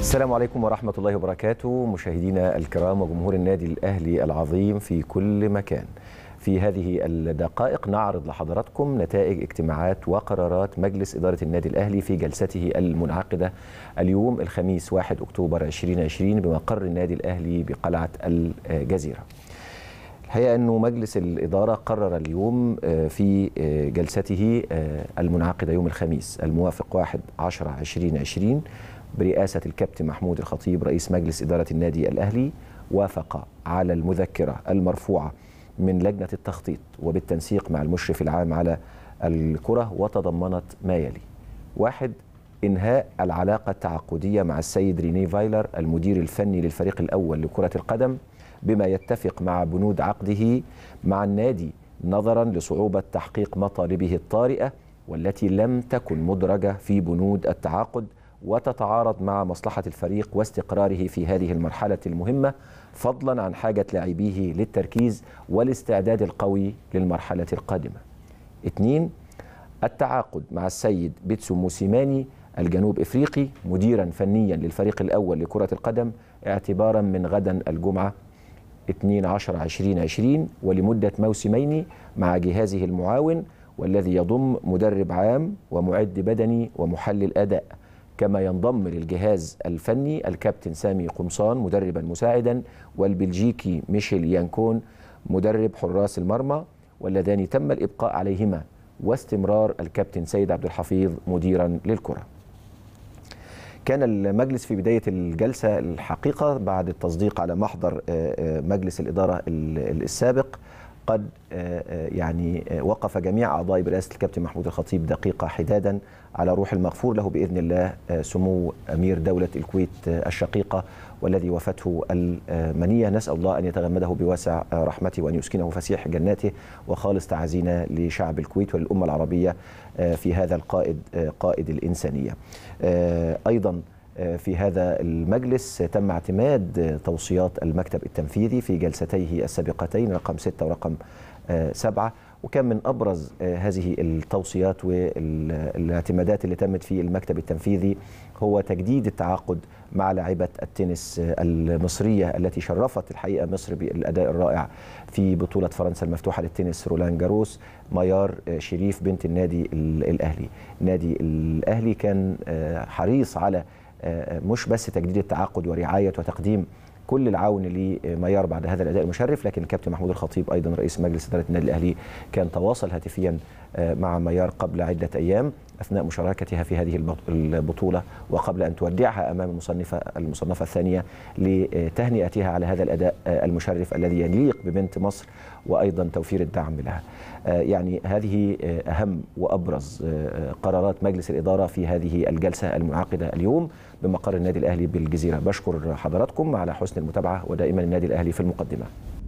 السلام عليكم ورحمة الله وبركاته مشاهدينا الكرام وجمهور النادي الأهلي العظيم في كل مكان في هذه الدقائق نعرض لحضراتكم نتائج اجتماعات وقرارات مجلس إدارة النادي الأهلي في جلسته المنعقدة اليوم الخميس 1 أكتوبر 2020 بمقر النادي الأهلي بقلعة الجزيرة الحقيقة أنه مجلس الإدارة قرر اليوم آه، في آه، جلسته آه، المنعقدة يوم الخميس الموافق 1 10 2020 برئاسة الكابتن محمود الخطيب رئيس مجلس إدارة النادي الأهلي وافق على المذكرة المرفوعة من لجنة التخطيط وبالتنسيق مع المشرف العام على الكرة وتضمنت ما يلي واحد إنهاء العلاقة التعاقدية مع السيد ريني فايلر المدير الفني للفريق الأول لكرة القدم بما يتفق مع بنود عقده مع النادي نظرا لصعوبة تحقيق مطالبه الطارئة والتي لم تكن مدرجة في بنود التعاقد وتتعارض مع مصلحة الفريق واستقراره في هذه المرحلة المهمة فضلا عن حاجة لاعبيه للتركيز والاستعداد القوي للمرحلة القادمة اثنين التعاقد مع السيد بيتسو موسيماني الجنوب إفريقي مديرا فنيا للفريق الأول لكرة القدم اعتبارا من غدا الجمعة 12-2020 ولمدة موسمين مع جهازه المعاون والذي يضم مدرب عام ومعد بدني ومحلل أداء كما ينضم للجهاز الفني الكابتن سامي قمصان مدربا مساعدا والبلجيكي ميشيل يانكون مدرب حراس المرمى واللذان تم الإبقاء عليهما واستمرار الكابتن سيد عبد الحفيظ مديرا للكرة كان المجلس في بداية الجلسة الحقيقة بعد التصديق على محضر آه، آه، مجلس الإدارة السابق قد آه، آه، يعني آه، وقف جميع أعضاء برئاسة الكابتن محمود الخطيب دقيقة حدادا على روح المغفور له بإذن الله سمو أمير دولة الكويت الشقيقة والذي وفته المنية نسأل الله أن يتغمده بواسع رحمته وأن يسكنه فسيح جناته وخالص تعازينا لشعب الكويت وللأمة العربية في هذا القائد قائد الإنسانية أيضا في هذا المجلس تم اعتماد توصيات المكتب التنفيذي في جلستيه السابقتين رقم 6 ورقم 7 آه، وكان من ابرز آه، هذه التوصيات والاعتمادات اللي تمت في المكتب التنفيذي هو تجديد التعاقد مع لاعبه التنس آه، المصريه التي شرفت الحقيقه مصر بالاداء الرائع في بطوله فرنسا المفتوحه للتنس رولان جاروس ميار شريف بنت النادي الاهلي، النادي الاهلي كان حريص على مش بس تجديد التعاقد ورعايه وتقديم كل العون لميار بعد هذا الاداء المشرف لكن الكابتن محمود الخطيب ايضا رئيس مجلس اداره النادي الاهلي كان تواصل هاتفيا مع ميار قبل عدة أيام أثناء مشاركتها في هذه البطولة وقبل أن تودعها أمام المصنفة المصنفة الثانية لتهنئتها على هذا الأداء آه، المشرف الذي يليق ببنت مصر وأيضا توفير الدعم لها آه، يعني هذه آه، أهم وأبرز قرارات مجلس الإدارة في هذه الجلسة المنعقدة اليوم بمقر النادي الأهلي بالجزيرة بشكر حضراتكم على حسن المتابعة ودائما النادي الأهلي في المقدمة